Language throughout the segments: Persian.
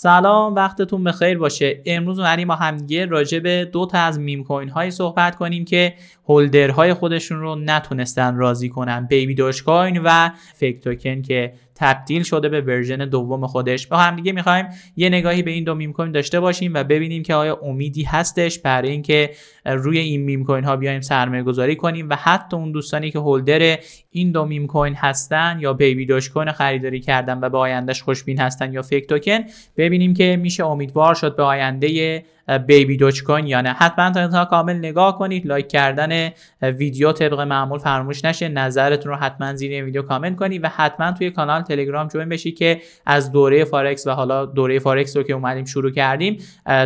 سلام وقتتون بخیر باشه امروز قراری ما همدیگه راجع به دو تا از میم کوین هایی صحبت کنیم که هولدرهای خودشون رو نتونستن راضی کنن بیبی کوین و فیک توکن که تبدیل شده به ورژن دوم خودش با همدیگه میخوایم یه نگاهی به این دو میم کوین داشته باشیم و ببینیم که آیا امیدی هستش برای اینکه روی این میم کوین ها بیایم سرمایه گذاری کنیم و حتی اون دوستانی که هولدر این دو میم کوین هستن یا بیبی داش کوین خریداری کردن و به آیندهش خوشبین هستن یا فیک توکن ببینیم که میشه امیدوار شد به آینده بیبی دوچ کوین یا نه حتما تا انتها کامل نگاه کنید لایک کردن ویدیو طبق معمول فراموش نشه نظرتون رو حتما زیر این ویدیو کامنت کنید و حتما توی کانال تلگرام جوین بشید که از دوره فارکس و حالا دوره فارکس رو که اومدیم شروع کردیم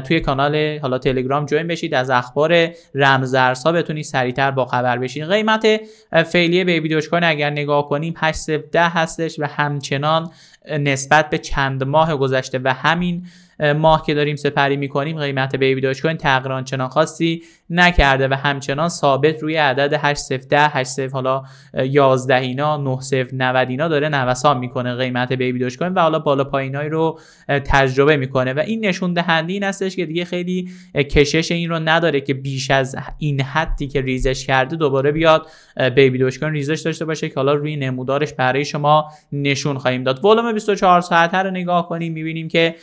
توی کانال حالا تلگرام جوین بشید از اخبار رمزارزها بتونید سریعتر با خبر بشید قیمت فعلی بیبی دوچ کوین اگر نگاه کنیم 8 هستش و همچنان نسبت به چند ماه گذشته و همین ماه که داریم سپری میکنیم قیمت بیبی داش کوین تقران چنان خاصی نکرده و همچنان ثابت روی عدد 810 80 حالا 11 اینا 9090 اینا داره نوسان میکنه قیمت بیبی داش کوین و حالا بالا پایینای رو تجربه میکنه و این نشون دهنده این هستش که دیگه خیلی کشش این رو نداره که بیش از این حدی که ریزش کرده دوباره بیاد بیبی دوش کوین ریزش داشته باشه که حالا روی نمودارش برای شما نشون خواهیم داد ولوم 24 ساعته رو نگاه کنیم میبینیم که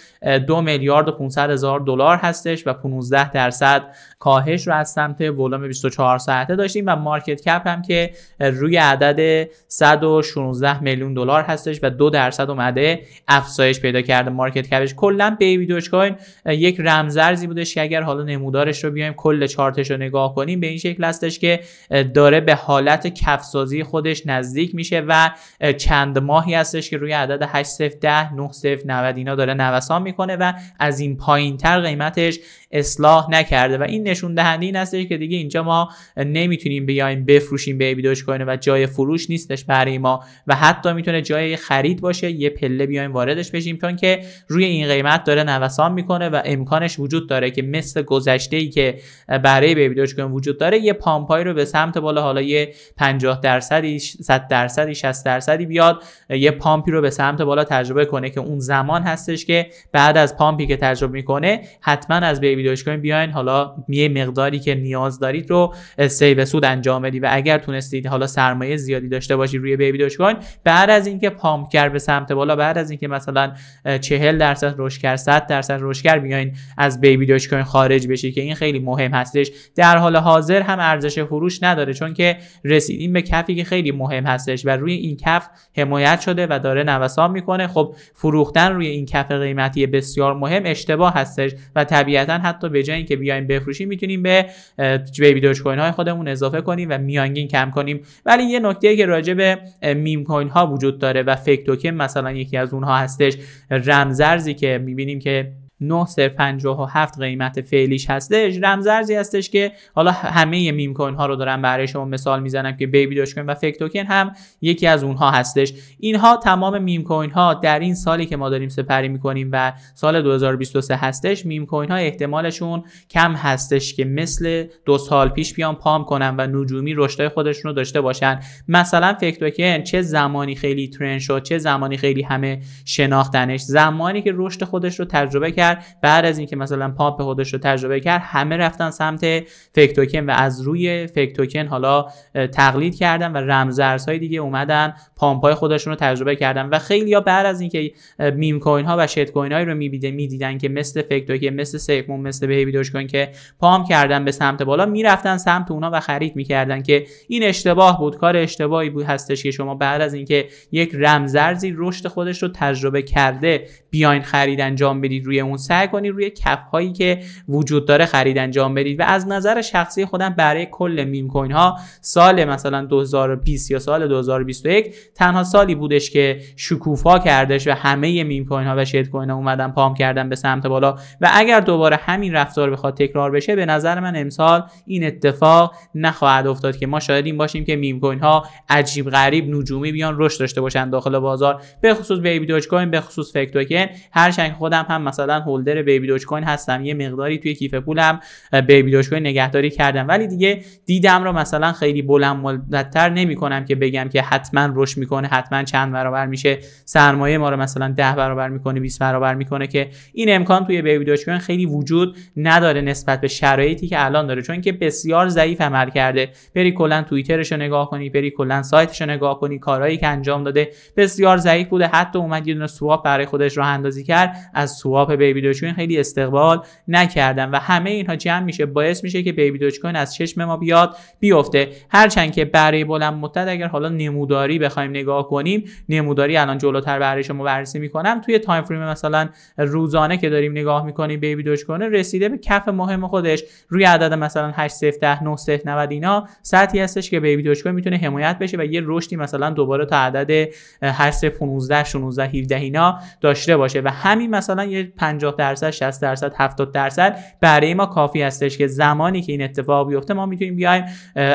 میلیارد و 500 هزار دلار هستش و 15 درصد کاهش رو از سمت ولوم 24 ساعته داشتیم و مارکت کپ هم که روی عدد 116 میلیون دلار هستش و 2 درصد اومده افزایش پیدا کرده مارکت کپش کلا بیبی دوج کوین یک رمزرزی بودش که اگر حالا نمودارش رو بیایم کل چارتش رو نگاه کنیم به این شکل هستش که داره به حالت کفسازی خودش نزدیک میشه و چند ماهی هستش که روی عدد 8 0 10 9 0 90 اینا داره نوسان میکنه و از این پایین تر قیمتش اصلاح نکرده و این نشون دهنده این هستش که دیگه اینجا ما نمیتونیم بیایم بفروشیم بی دوش کوین و جای فروش نیستش برای ما و حتی میتونه جای خرید باشه یه پله بیایم واردش بشیم چون که روی این قیمت داره نوسان میکنه و امکانش وجود داره که مثل گذشته ای که برای بیبی دوش کوین وجود داره یه پامپای رو به سمت بالا حالا یه 50 درصدی 100 درصدی 60 درصدی بیاد یه پامپی رو به سمت بالا تجربه کنه که اون زمان هستش که بعد از پامپی که تجربه میکنه حتما از بیبی دوش کوین بیاین حالا یه مقداری که نیاز دارید رو سیو سود انجام بدید و اگر تونستید حالا سرمایه زیادی داشته باشی روی بیبی دوش کوین بعد از اینکه پامپ کرد به سمت بالا بعد از اینکه مثلا 40 درصد رشد کرد 100 درصد رشد کرد بیاین از بیبی دوش کوین خارج بشی که این خیلی مهم هستش در حال حاضر هم ارزش فروش نداره چون که رسیدیم به کفی که خیلی مهم هستش و روی این کف حمایت شده و داره نوسان میکنه خب فروختن روی این کف قیمتی بسیار مهم اشتباه هستش و طبیعتا حتی به جای اینکه بیایم بفروشیم میتونیم به بیبی دوج کوین های خودمون اضافه کنیم و میانگین کم کنیم ولی یه نکته که راجع به میم کوین ها وجود داره و فیک توکن مثلا یکی از اونها هستش رمزرزی که میبینیم که 9057 سر 57 قیمت فعلیش هستش رمزارزی هستش که حالا همه میم کوین ها رو دارم برای شما مثال میزنم که بیبی داش کوین و فک توکن هم یکی از اونها هستش اینها تمام میم کوین ها در این سالی که ما داریم سپری میکنیم و سال 2023 هستش میم کوین ها احتمالشون کم هستش که مثل دو سال پیش بیان پام کنن و نجومی رشدای خودشون رو داشته باشن مثلا فک توکن چه زمانی خیلی ترند شد چه زمانی خیلی همه شناختنش زمانی که رشد خودش رو تجربه کرد بعد از اینکه مثلا پامپ خودش رو تجربه کرد همه رفتن سمت فیک و از روی فیک حالا تقلید کردن و رمزارزهای دیگه اومدن پامپ های خودشون رو تجربه کردن و خیلی ها بعد از اینکه میم کوین ها و شت کوین هایی رو میبیده میدیدن که مثل فیک مثل سیف مثل بیبی دوش کوین که پامپ کردن به سمت بالا میرفتن سمت اونا و خرید میکردن که این اشتباه بود کار اشتباهی بود هستش که شما بعد از اینکه یک رمزارزی رشد خودش رو تجربه کرده بیاین خرید انجام بدید روی اون سعی کنید روی کف هایی که وجود داره خرید انجام بدید و از نظر شخصی خودم برای کل میم کوین ها سال مثلا 2020 یا سال 2021 تنها سالی بودش که شکوفا کردش و همه میم کوین ها و شیت کوین ها اومدن پام کردن به سمت بالا و اگر دوباره همین رفتار بخواد تکرار بشه به نظر من امسال این اتفاق نخواهد افتاد که ما شاید این باشیم که میم کوین ها عجیب غریب نجومی بیان رشد داشته باشن داخل بازار به خصوص بیبی دوج کوین به خصوص هرشنگ هرچند خودم هم مثلا هولدر بیبی دوج کوین هستم یه مقداری توی کیف پولم بیبی دوج کوین نگهداری کردم ولی دیگه دیدم رو مثلا خیلی بلند مدتتر نمیکنم که بگم که حتما رشد میکنه حتما چند برابر میشه سرمایه ما رو مثلا 10 برابر میکنه 20 برابر میکنه که این امکان توی بیبی دوج کوین خیلی وجود نداره نسبت به شرایطی که الان داره چون که بسیار ضعیف عمل کرده بری کلا توییترش رو نگاه کنی بری کلا سایتش رو نگاه کنی کارهایی که انجام داده بسیار ضعیف بوده حتی اومد یه دونه سواپ برای خودش رو اندازی کرد از سواب بیبی دوج کوین خیلی استقبال نکردن و همه اینها جمع میشه باعث میشه که بیبی دوج کوین از چشم ما بیاد بیفته هرچند که برای بلند مدت اگر حالا نموداری بخوایم نگاه کنیم نموداری الان جلوتر برای ما بررسی میکنم توی تایم فریم مثلا روزانه که داریم نگاه میکنیم بیبی دوج کوین رسیده به کف مهم خودش روی عدد مثلا 8 10 9 90 اینا سطحی هستش که بیبی دوج کوین میتونه حمایت بشه و یه رشدی مثلا دوباره تا عدد 8.15 16 17 اینا داشته باشه و همین مثلا یه 50 درصد 60 درصد 70 درصد برای ما کافی هستش که زمانی که این اتفاق بیفته ما میتونیم بیایم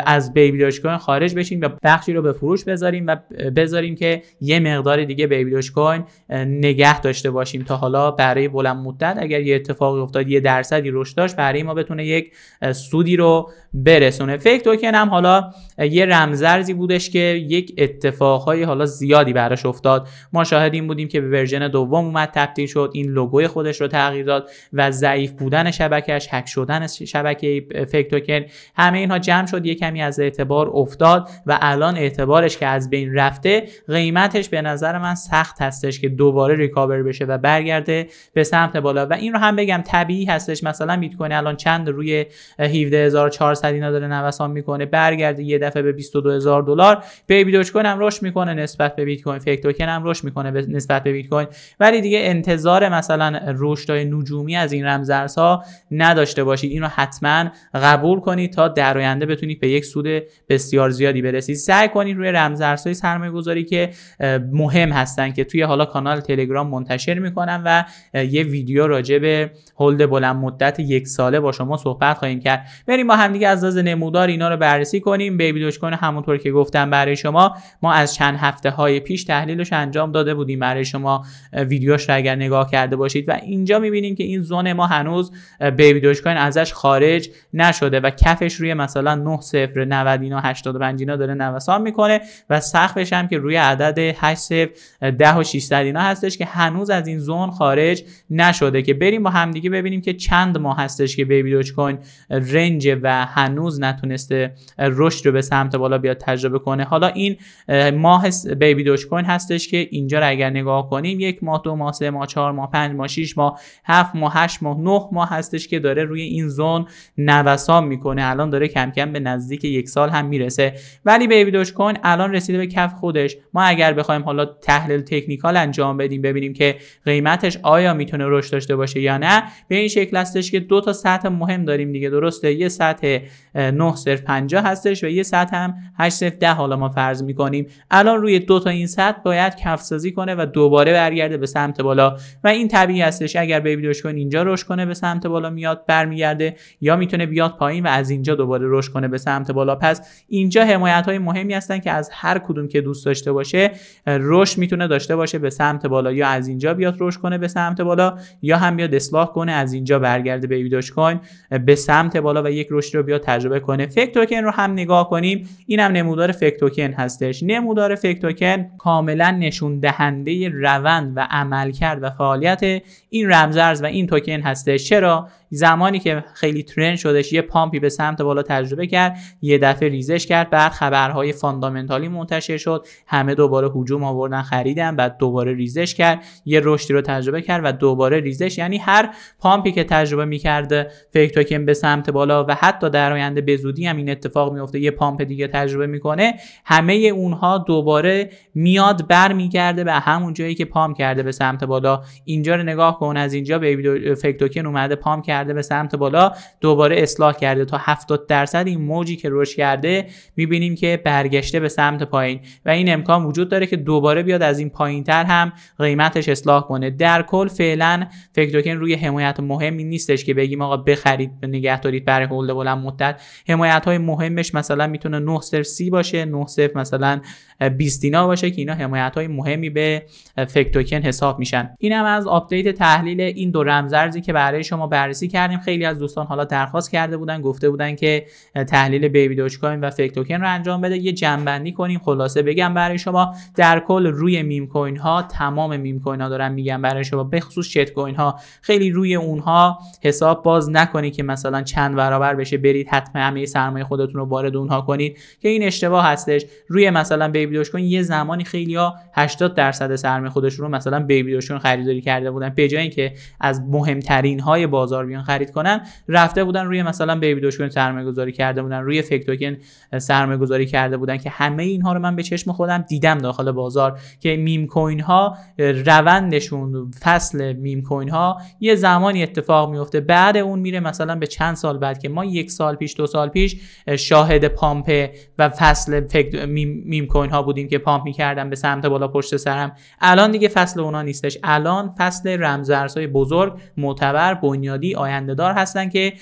از بیبی کوین خارج بشیم و بخشی رو به فروش بذاریم و بذاریم که یه مقدار دیگه بیبی کوین نگه داشته باشیم تا حالا برای بلند مدت اگر یه اتفاقی افتاد یه درصدی رشد داشت برای ما بتونه یک سودی رو برسونه فکر توکن هم حالا یه رمزرزی بودش که یک اتفاقهای حالا زیادی براش افتاد ما شاهد این بودیم که به ورژن دوم اومد تبدیل شد این لوگوی خودش رو تغییر داد و ضعیف بودن شبکهش هک شدن شبکه فیک توکن همه اینها جمع شد یه کمی از اعتبار افتاد و الان اعتبارش که از بین رفته قیمتش به نظر من سخت هستش که دوباره ریکاور بشه و برگرده به سمت بالا و این رو هم بگم طبیعی هستش مثلا بیت کوین الان چند روی 17400 اینا داره نوسان میکنه برگرده یه دفعه به 22000 دلار بی دوج کوین هم رشد میکنه نسبت به بیت کوین فیک توکن هم رشد میکنه نسبت به بیت کوین ولی دیگه انتظار مثلا رشدای نجومی از این ها نداشته باشید این رو حتما قبول کنید تا در آینده بتونید به یک سود بسیار زیادی برسید سعی کنید روی رمزارزهای سرمایه گذاری که مهم هستن که توی حالا کانال تلگرام منتشر میکنم و یه ویدیو راجع به هلد بلند مدت یک ساله با شما صحبت خواهیم کرد بریم با همدیگه از لحاظ نمودار اینا رو بررسی کنیم بیبی همونطور که گفتم برای شما ما از چند هفته های پیش تحلیلش انجام داده بودیم برای شما ویدیو اگر نگاه کرده باشید و اینجا میبینیم که این زون ما هنوز بیبی دوج کوین ازش خارج نشده و کفش روی مثلا 9 0 90 اینا 85 اینا داره نوسان میکنه و سقفش هم که روی عدد 8 0 10 و اینا هستش که هنوز از این زون خارج نشده که بریم با همدیگه ببینیم که چند ماه هستش که بیبی دوج کوین رنج و هنوز نتونسته رشد رو به سمت بالا بیاد تجربه کنه حالا این ماه بیبی کوین هستش که اینجا اگر نگاه کنیم یک ماه دو ماه سه ماه چهار ماه پنج ماه شیش ماه هفت ماه هشت ماه نه ماه هستش که داره روی این زون نوسان میکنه الان داره کم کم به نزدیک یک سال هم میرسه ولی بیبی دوج کوین الان رسیده به کف خودش ما اگر بخوایم حالا تحلیل تکنیکال انجام بدیم ببینیم که قیمتش آیا میتونه رشد داشته باشه یا نه به این شکل هستش که دو تا سطح مهم داریم دیگه درسته یه سطح 9 صرف 50 هستش و یه سطح هم 8 صرف 10 حالا ما فرض میکنیم الان روی دو تا این سطح باید کف سازی کنه و دوباره برگرده به سمت بالا و این طبیعی هستش اگر بیبی کوین اینجا روش کنه به سمت بالا میاد برمیگرده یا میتونه بیاد پایین و از اینجا دوباره روش کنه به سمت بالا پس اینجا حمایت های مهمی هستن که از هر کدوم که دوست داشته باشه روش میتونه داشته باشه به سمت بالا یا از اینجا بیاد روش کنه به سمت بالا یا هم بیاد اصلاح کنه از اینجا برگرده بیبی دوش کوین به سمت بالا و یک رشد رو بیاد تجربه کنه فکت توکن رو هم نگاه کنیم اینم نمودار فکت توکن هستش نمودار فکت توکن کاملا نشون دهنده روند و عمل عمل کرد و فعالیت این رمزرز و این توکن هستش چرا زمانی که خیلی ترند شدش یه پامپی به سمت بالا تجربه کرد یه دفعه ریزش کرد بعد خبرهای فاندامنتالی منتشر شد همه دوباره هجوم آوردن خریدن بعد دوباره ریزش کرد یه رشدی رو تجربه کرد و دوباره ریزش یعنی هر پامپی که تجربه میکرده فکر توکن به سمت بالا و حتی در آینده به زودی هم این اتفاق میفته یه پامپ دیگه تجربه میکنه همه اونها دوباره میاد برمیگرده به همون جایی که پام کرده به سمت بالا اینجا رو نگاه کن از اینجا به توکن اومده پامپ کرده به سمت بالا دوباره اصلاح کرده تا 70 درصد این موجی که رشد کرده میبینیم که برگشته به سمت پایین و این امکان وجود داره که دوباره بیاد از این پایین تر هم قیمتش اصلاح کنه در کل فعلا فکر روی حمایت مهمی نیستش که بگیم آقا بخرید نگه دارید برای هولد بلند مدت حمایت های مهمش مثلا میتونه 9 سی باشه 9 مثلا 20 دینا باشه که اینا حمایت های مهمی به فکتوکن حساب میشن اینم از آپدیت تحلیل این دو رمزارزی که برای شما بررسی بررسی کردیم خیلی از دوستان حالا درخواست کرده بودن گفته بودن که تحلیل بیبی دوج کوین و فیک توکن رو انجام بده یه جنبندی کنیم خلاصه بگم برای شما در کل روی میم کوین ها تمام میم کوین ها دارن میگم برای شما خصوص چت کوین ها خیلی روی اونها حساب باز نکنید که مثلا چند برابر بشه برید حتما همه سرمایه خودتون رو وارد اونها کنید که این اشتباه هستش روی مثلا بیبی دوج کوین یه زمانی خیلی ها 80 درصد سرمایه خودشون رو مثلا بیبی دوج خریداری کرده بودن به جای اینکه از مهمترین های بازار بیان خرید کنن رفته بودن روی مثلا بیبی کوین سرمایه گذاری کرده بودن روی فیک توکن سرمایه گذاری کرده بودن که همه اینها رو من به چشم خودم دیدم داخل بازار که میم کوین ها روندشون فصل میم کوین ها یه زمانی اتفاق میفته بعد اون میره مثلا به چند سال بعد که ما یک سال پیش دو سال پیش شاهد پامپ و فصل میم, میم کوین ها بودیم که پامپ میکردن به سمت بالا پشت سرم الان دیگه فصل اونا نیستش الان فصل رمزارزهای بزرگ معتبر بنیادی آینده دار هستن که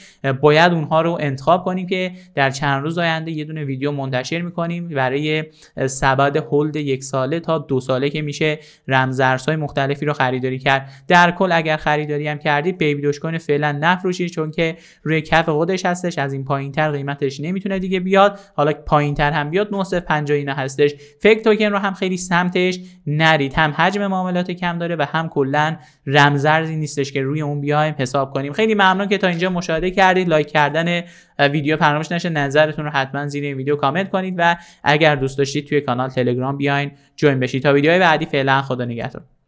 باید اونها رو انتخاب کنیم که در چند روز آینده یه دونه ویدیو منتشر میکنیم برای سبد هولد یک ساله تا دو ساله که میشه رمزارزهای مختلفی رو خریداری کرد در کل اگر خریداری هم کردید بیبی کنه فعلا نفروشید چون که روی کف خودش هستش از این پایین تر قیمتش نمیتونه دیگه بیاد حالا تر هم بیاد 950 اینا هستش فکر توکن رو هم خیلی سمتش نرید هم حجم معاملات کم داره و هم کلا رمزارزی نیستش که روی اون بیایم حساب کنیم خیلی خیلی ممنون که تا اینجا مشاهده کردید لایک کردن ویدیو فراموش نشه نظرتون رو حتما زیر این ویدیو کامنت کنید و اگر دوست داشتید توی کانال تلگرام بیاین جوین بشید تا ویدیوهای بعدی فعلا خدا نگهدار